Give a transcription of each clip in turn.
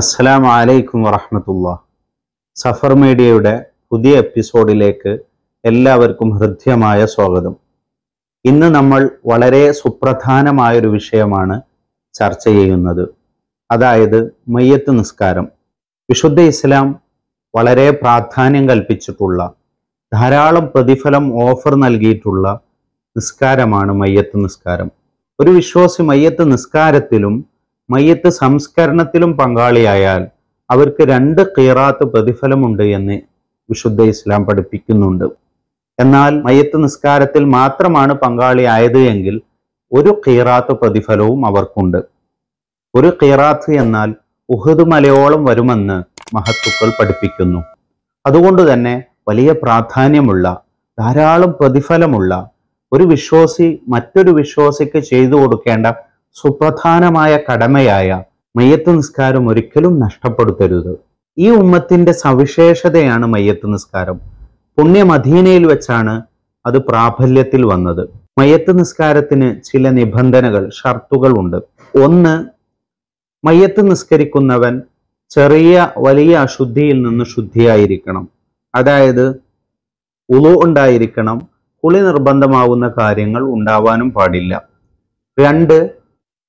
അസ്സലാം അലൈക്കും വറഹമത്തുള്ള സഫർ മീഡിയയുടെ പുതിയ എപ്പിസോഡിലേക്ക് എല്ലാവർക്കും ഹൃദ്യമായ സ്വാഗതം ഇന്ന് നമ്മൾ വളരെ സുപ്രധാനമായൊരു വിഷയമാണ് ചർച്ച ചെയ്യുന്നത് അതായത് മയ്യത്ത് നിസ്കാരം വിശുദ്ധ ഇസ്ലാം വളരെ പ്രാധാന്യം കൽപ്പിച്ചിട്ടുള്ള ധാരാളം പ്രതിഫലം ഓഫർ നൽകിയിട്ടുള്ള നിസ്കാരമാണ് മയ്യത്ത് നിസ്കാരം ഒരു വിശ്വാസി മയ്യത്ത് നിസ്കാരത്തിലും മയ്യത്ത് സംസ്കരണത്തിലും പങ്കാളിയായാൽ അവർക്ക് രണ്ട് കീറാത്ത് പ്രതിഫലമുണ്ട് എന്ന് വിശുദ്ധ ഇസ്ലാം പഠിപ്പിക്കുന്നുണ്ട് എന്നാൽ മയ്യത്ത് നിസ്കാരത്തിൽ മാത്രമാണ് പങ്കാളിയായത് എങ്കിൽ ഒരു കീറാത്ത് പ്രതിഫലവും അവർക്കുണ്ട് ഒരു കീറാത്ത് എന്നാൽ ഉഹദ് മലയോളം വരുമെന്ന് മഹത്തുക്കൾ പഠിപ്പിക്കുന്നു അതുകൊണ്ട് തന്നെ വലിയ പ്രാധാന്യമുള്ള ധാരാളം പ്രതിഫലമുള്ള ഒരു വിശ്വാസി മറ്റൊരു വിശ്വാസിക്ക് ചെയ്തു കൊടുക്കേണ്ട സുപ്രധാനമായ കടമയായ മയ്യത്ത് നിസ്കാരം ഒരിക്കലും നഷ്ടപ്പെടുത്തരുത് ഈ ഉമ്മത്തിന്റെ സവിശേഷതയാണ് മയ്യത്ത് നിസ്കാരം പുണ്യമധീനയിൽ വെച്ചാണ് അത് പ്രാബല്യത്തിൽ വന്നത് മയ്യത്ത് നിസ്കാരത്തിന് ചില നിബന്ധനകൾ ഷർത്തുകൾ ഉണ്ട് ഒന്ന് മയ്യത്ത് നിസ്കരിക്കുന്നവൻ ചെറിയ വലിയ അശുദ്ധിയിൽ നിന്ന് ശുദ്ധിയായിരിക്കണം അതായത് ഉളു ഉണ്ടായിരിക്കണം കുളി നിർബന്ധമാവുന്ന കാര്യങ്ങൾ ഉണ്ടാവാനും പാടില്ല രണ്ട്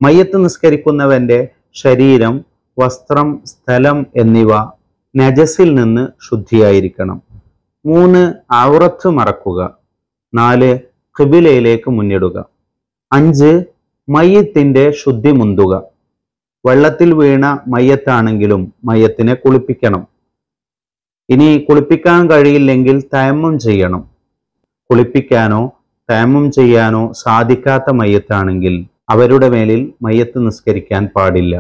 മയ്യത്ത് നിസ്കരിക്കുന്നവന്റെ ശരീരം വസ്ത്രം സ്ഥലം എന്നിവ നജസിൽ നിന്ന് ശുദ്ധിയായിരിക്കണം മൂന്ന് ഔറത്ത് മറക്കുക നാല് കിബിലയിലേക്ക് മുന്നിടുക അഞ്ച് മയ്യത്തിൻ്റെ ശുദ്ധി മുന്തുക വെള്ളത്തിൽ വീണ മയ്യത്താണെങ്കിലും മയ്യത്തിനെ കുളിപ്പിക്കണം ഇനി കുളിപ്പിക്കാൻ കഴിയില്ലെങ്കിൽ തയമ്മം ചെയ്യണം കുളിപ്പിക്കാനോ തയമ്മം ചെയ്യാനോ സാധിക്കാത്ത മയ്യത്താണെങ്കിൽ അവരുടെ മേലിൽ മയ്യത്ത് നിസ്കരിക്കാൻ പാടില്ല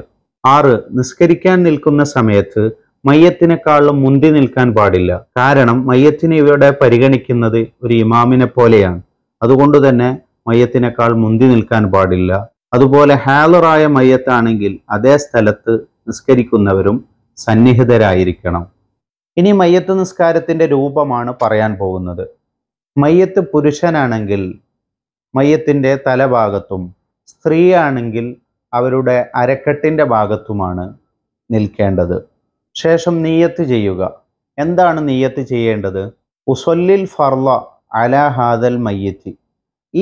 ആറ് നിസ്കരിക്കാൻ നിൽക്കുന്ന സമയത്ത് മയ്യത്തിനേക്കാളും മുന്തി നിൽക്കാൻ പാടില്ല കാരണം മയ്യത്തിനെ ഇവിടെ പരിഗണിക്കുന്നത് ഒരു ഇമാമിനെ പോലെയാണ് അതുകൊണ്ട് തന്നെ മയ്യത്തിനേക്കാൾ മുന്തി നിൽക്കാൻ പാടില്ല അതുപോലെ ഹാലറായ മയ്യത്താണെങ്കിൽ അതേ സ്ഥലത്ത് നിസ്കരിക്കുന്നവരും സന്നിഹിതരായിരിക്കണം ഇനി മയ്യത്ത് നിസ്കാരത്തിൻ്റെ രൂപമാണ് പറയാൻ പോകുന്നത് മയ്യത്ത് പുരുഷനാണെങ്കിൽ മയ്യത്തിൻ്റെ തലഭാഗത്തും സ്ത്രീയാണെങ്കിൽ അവരുടെ അരക്കെട്ടിൻ്റെ ഭാഗത്തുമാണ് നിൽക്കേണ്ടത് ശേഷം നീയത്ത് ചെയ്യുക എന്താണ് നീയത്ത് ചെയ്യേണ്ടത് ഉസൊല്ലിൽ ഫർള അല ഹാദൽ മയ്യത്തി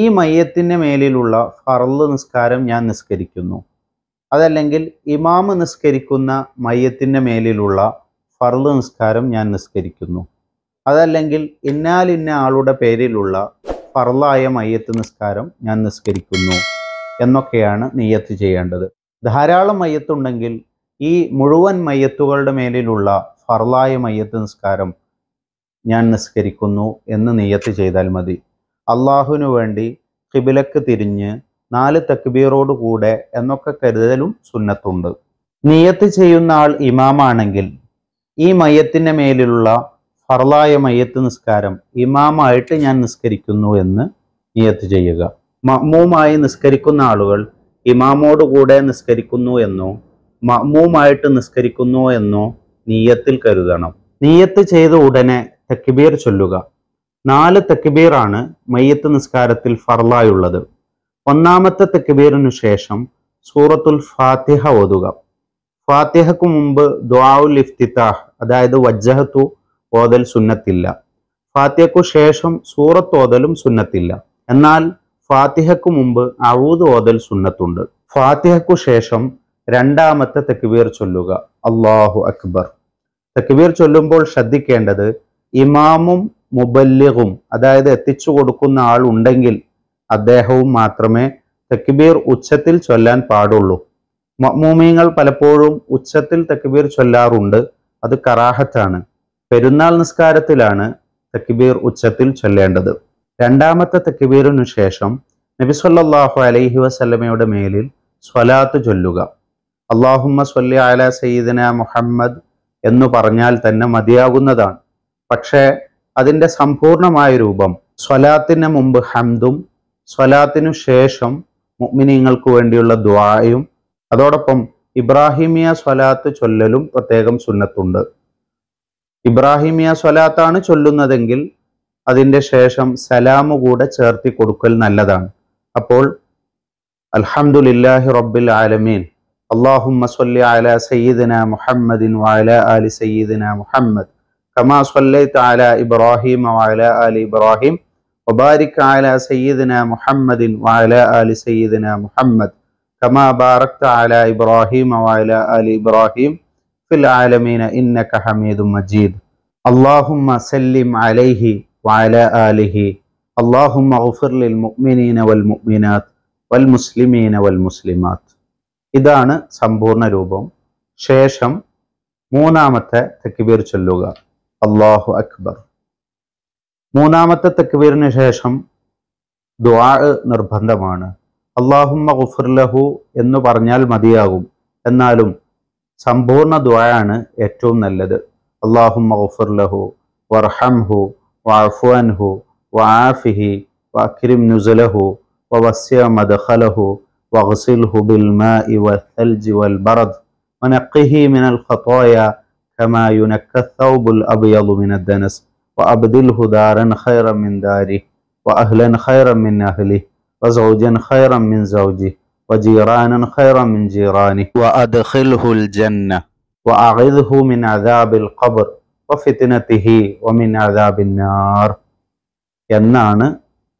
ഈ മയ്യത്തിൻ്റെ മേലിലുള്ള ഫർള് നിസ്കാരം ഞാൻ നിസ്കരിക്കുന്നു അതല്ലെങ്കിൽ ഇമാമ് നിസ്കരിക്കുന്ന മയ്യത്തിൻ്റെ മേലിലുള്ള ഫർള് നിസ്കാരം ഞാൻ നിസ്കരിക്കുന്നു അതല്ലെങ്കിൽ ഇന്നാലിന്ന ആളുടെ പേരിലുള്ള ഫർളായ മയ്യത്ത് നിസ്കാരം ഞാൻ നിസ്കരിക്കുന്നു എന്നൊക്കെയാണ് നെയ്യത്ത് ചെയ്യേണ്ടത് ധാരാളം മയ്യത്തുണ്ടെങ്കിൽ ഈ മുഴുവൻ മയ്യത്തുകളുടെ മേലിലുള്ള ഫർലായ മയ്യത്ത് നിസ്കാരം ഞാൻ നിസ്കരിക്കുന്നു എന്ന് നെയ്യത്ത് ചെയ്താൽ മതി അള്ളാഹുവിനു വേണ്ടി കിബിലക്ക് തിരിഞ്ഞ് നാല് തക്ബീറോട് കൂടെ എന്നൊക്കെ കരുതലും സുന്നത്തുണ്ട് നെയ്യത്ത് ചെയ്യുന്ന ആൾ ഇമാമാണെങ്കിൽ ഈ മയത്തിൻ്റെ മേലിലുള്ള ഫർലായ മയ്യത്ത് നിസ്കാരം ഇമാമായിട്ട് ഞാൻ നിസ്കരിക്കുന്നു എന്ന് നെയ്യത്ത് ചെയ്യുക മഹ്മൂമായി നിസ്കരിക്കുന്ന ആളുകൾ ഇമാമോട് കൂടെ നിസ്കരിക്കുന്നു എന്നോ മഹ്മൂമായിട്ട് നിസ്കരിക്കുന്നു എന്നോ നീയത്തിൽ കരുതണം നീയത്ത് ചെയ്ത ഉടനെ തക്ബീർ ചൊല്ലുക നാല് തക്ബീറാണ് മയ്യത്ത് നിസ്കാരത്തിൽ ഫർലായുള്ളത് ഒന്നാമത്തെ തക്ബീറിനു ശേഷം സൂറത്തുൽ ഫാത്തിഹ ഓതുക ഫാത്തിഹക്ക് മുമ്പ് ദ്വാവുൽ ഇഫ്തിത്താഹ് അതായത് വജ്ജഹത്തു ഓതൽ സുന്നത്തില്ല ഫാത്തിഹക്കു ശേഷം സൂറത്ത് ഓതലും സുന്നത്തില്ല എന്നാൽ ഫാത്തിഹയ്ക്കു മുമ്പ് അഴൂത് ഓതൽ സുന്നത്തുണ്ട് ഫാത്തിഹയ്ക്കു ശേഷം രണ്ടാമത്തെ തെക്കുവീർ ചൊല്ലുക അള്ളാഹു അക്ബർ തെക്കുവീർ ചൊല്ലുമ്പോൾ ശ്രദ്ധിക്കേണ്ടത് ഇമാമും മുബല്ലിഗും അതായത് എത്തിച്ചു കൊടുക്കുന്ന ആൾ ഉണ്ടെങ്കിൽ അദ്ദേഹവും മാത്രമേ തെക്കുബീർ ഉച്ചത്തിൽ ചൊല്ലാൻ പാടുള്ളൂ മമ്മൂമിയങ്ങൾ പലപ്പോഴും ഉച്ചത്തിൽ തെക്കുബീർ ചൊല്ലാറുണ്ട് അത് കറാഹത്താണ് പെരുന്നാൾ നിസ്കാരത്തിലാണ് തെക്കുബീർ ഉച്ചത്തിൽ ചൊല്ലേണ്ടത് രണ്ടാമത്തെ തെക്കുബീറിനു ശേഷം നബി സല്ലാഹു അലൈഹി വസല്ലമയുടെ മേലിൽ സ്വലാത്ത് ചൊല്ലുക അള്ളാഹുമ്മ സ്വല്ലി അല സയ്യിദിന മുഹമ്മദ് എന്ന് പറഞ്ഞാൽ തന്നെ മതിയാകുന്നതാണ് പക്ഷേ അതിൻ്റെ സമ്പൂർണമായ രൂപം സ്വലാത്തിന് മുമ്പ് ഹംദും സ്വലാത്തിനു ശേഷം മുഗ്മിനീങ്ങൾക്ക് വേണ്ടിയുള്ള ദ്വായും അതോടൊപ്പം ഇബ്രാഹിമിയ സ്വലാത്ത് ചൊല്ലലും പ്രത്യേകം സുന്നത്തുണ്ട് ഇബ്രാഹിമിയ സ്വലാത്താണ് ചൊല്ലുന്നതെങ്കിൽ അതിൻ്റെ ശേഷം സലാമു കൂടെ ചേർത്തി കൊടുക്കൽ നല്ലതാണ് അപ്പോൾ അലഹമുല്ലാഹി റബ്ബിൽ ആലമീൻ അള്ളാഹുമ്മ സല്ലി അല സയ്യിദിന മുഹമ്മദിൻ വാല ആലി സയ്യിദിന മുഹമ്മദ് കമാ സല്ലൈത അല ഇബ്രാഹിം വാല ആലി ഇബ്രാഹിം വബാരിക് അല സയ്യിദിന മുഹമ്മദിൻ വാല ആലി സയ്യിദിന മുഹമ്മദ് കമാ ബാറക്ത അല ഇബ്രാഹിം വാല ആലി ഇബ്രാഹിം ഫിൽ ആലമീന ഇന്നക ഹമീദും മജീദ് അള്ളാഹുമ്മ സല്ലിം അലൈഹി وعلى آله اللهم اغفر للمؤمنين والمؤمنات والمسلمين والمسلمات ഇതാണ് സമ്പൂർണ്ണ രൂപം ശേഷം മൂന്നാമത്തെ തെക്കുബീർ ചൊല്ലുക അള്ളാഹു അക്ബർ മൂന്നാമത്തെ തെക്കുബീറിന് ശേഷം ദ്വാ നിർബന്ധമാണ് അള്ളാഹുമ്മ ലഹു എന്ന് പറഞ്ഞാൽ മതിയാകും എന്നാലും സമ്പൂർണ്ണ ദ്വായാണ് ഏറ്റവും നല്ലത് അള്ളാഹുമ്മ ലഹു വർഹംഹു واعف عنه وعافه وأكرم نزله ووسع مدخله واغسله بالماء والثلج والبرد ونقه من الخطايا كما ينكى الثوب الأبيض من الدنس وأبدله دارا خيرا من داره وأهلا خيرا من أهله وزوجا خيرا من زوجه وجيرانا خيرا من جيرانه وأدخله الجنة وأعذه من عذاب القبر വഫിത്തിനത്തിഹി ഒമിൻ അദാബിന്നാർ എന്നാണ്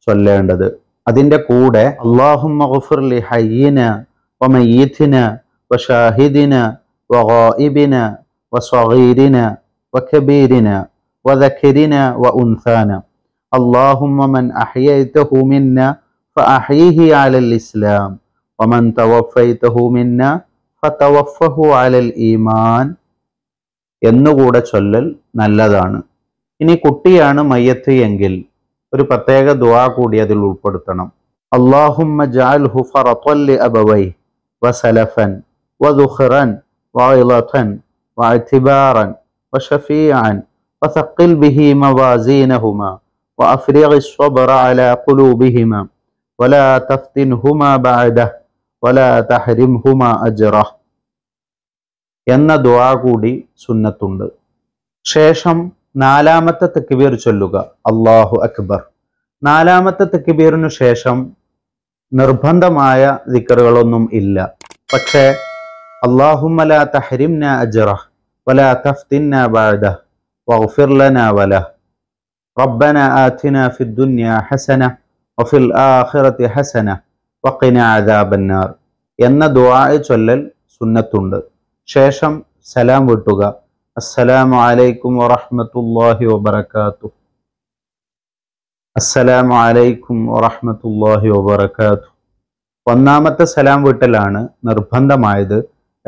ചൊല്ലേണ്ടത് അതിൻ്റെ കൂടെ അള്ളാഹുലി ഹയ്യിന് വമയ്യത്തിന് വഷാഹിദിന് വഹോയിബിന് വസ്വീരിന് വഖബീരിന് വദഖിരിന് വ ഉൻസാന് اللهم من أحييته منا فأحيه على الإسلام ومن توفيته منا فتوفه على الإيمان എന്നുകൂടെ ചൊല്ലൽ നല്ലതാണ് ഇനി കുട്ടിയാണ് മയ്യത്ത് എങ്കിൽ ഒരു പ്രത്യേക ദുവാ കൂടി അതിൽ ഉൾപ്പെടുത്തണം അള്ളാഹുമ്മ ജാൽ അബവൈ വസലഫൻ വദുഖറൻ എന്ന ദുആ കൂടി സുന്നത്തുണ്ട് ശേഷം നാലാമത്തെ തെക്കുബീർ ചൊല്ലുക അള്ളാഹു അക്ബർ നാലാമത്തെ തെക്കുബീറിനു ശേഷം നിർബന്ധമായ ദിക്കറുകളൊന്നും ഇല്ല പക്ഷേ അള്ളാഹുമല തഹരിംന അജറഹ് വല തഫ്തിന്ന ബാദ വഗ്ഫിർ ലന വല റബ്ബന ആതിന ഫിദ് ദുനിയ ഹസന വഫിൽ ആഖിറതി ഹസന വഖിന അദാബന്നാർ എന്ന ദുആ ചൊല്ലൽ സുന്നത്തുണ്ട് ശേഷം സലാം വിട്ടുക അസ്സലാമു അലൈക്കും വറഹ്മത്തുള്ളാഹി വബറകാതുഹു അസ്സലാമു അലൈക്കും വറഹ്മത്തുള്ളാഹി വബറകാതുഹു ഒന്നാമത്തെ സലാം വിട്ടലാണ് നിർബന്ധമായത്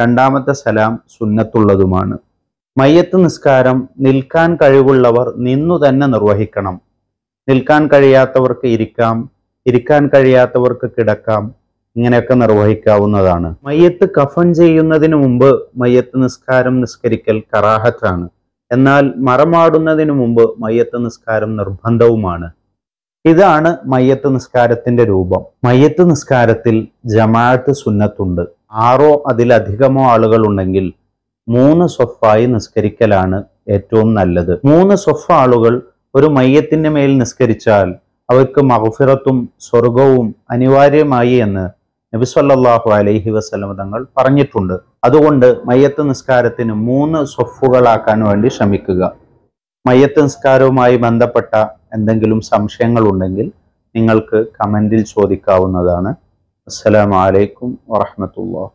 രണ്ടാമത്തെ സലാം സുന്നത്തുള്ളതുമാണ് മയ്യത്ത് നിസ്കാരം നിൽക്കാൻ കഴിവുള്ളവർ നിന്നു തന്നെ നിർവഹിക്കണം നിൽക്കാൻ കഴിയാത്തവർക്ക് ഇരിക്കാം ഇരിക്കാൻ കഴിയാത്തവർക്ക് കിടക്കാം ഇങ്ങനെയൊക്കെ നിർവഹിക്കാവുന്നതാണ് മയ്യത്ത് കഫൻ ചെയ്യുന്നതിന് മുമ്പ് മയ്യത്ത് നിസ്കാരം നിസ്കരിക്കൽ കറാഹത്താണ് എന്നാൽ മറമാടുന്നതിന് മുമ്പ് മയ്യത്ത് നിസ്കാരം നിർബന്ധവുമാണ് ഇതാണ് മയ്യത്ത് നിസ്കാരത്തിന്റെ രൂപം മയ്യത്ത് നിസ്കാരത്തിൽ ജമാഅത്ത് സുന്നത്തുണ്ട് ആറോ അതിലധികമോ ആളുകൾ ഉണ്ടെങ്കിൽ മൂന്ന് സ്വഫായി നിസ്കരിക്കലാണ് ഏറ്റവും നല്ലത് മൂന്ന് സ്വഫ് ആളുകൾ ഒരു മയ്യത്തിന്റെ മേൽ നിസ്കരിച്ചാൽ അവർക്ക് മഹഫിറത്തും സ്വർഗവും അനിവാര്യമായി എന്ന് നബിസ്വല്ലാഹു അലൈഹി വസ്ലമ തങ്ങൾ പറഞ്ഞിട്ടുണ്ട് അതുകൊണ്ട് മയ്യത്ത് നിസ്കാരത്തിന് മൂന്ന് സ്വഫുകളാക്കാൻ വേണ്ടി ശ്രമിക്കുക മയ്യത്ത് നിസ്കാരവുമായി ബന്ധപ്പെട്ട എന്തെങ്കിലും സംശയങ്ങളുണ്ടെങ്കിൽ നിങ്ങൾക്ക് കമൻറ്റിൽ ചോദിക്കാവുന്നതാണ് അസ്സലാമലൈക്കും വറഹമത്തുള്ള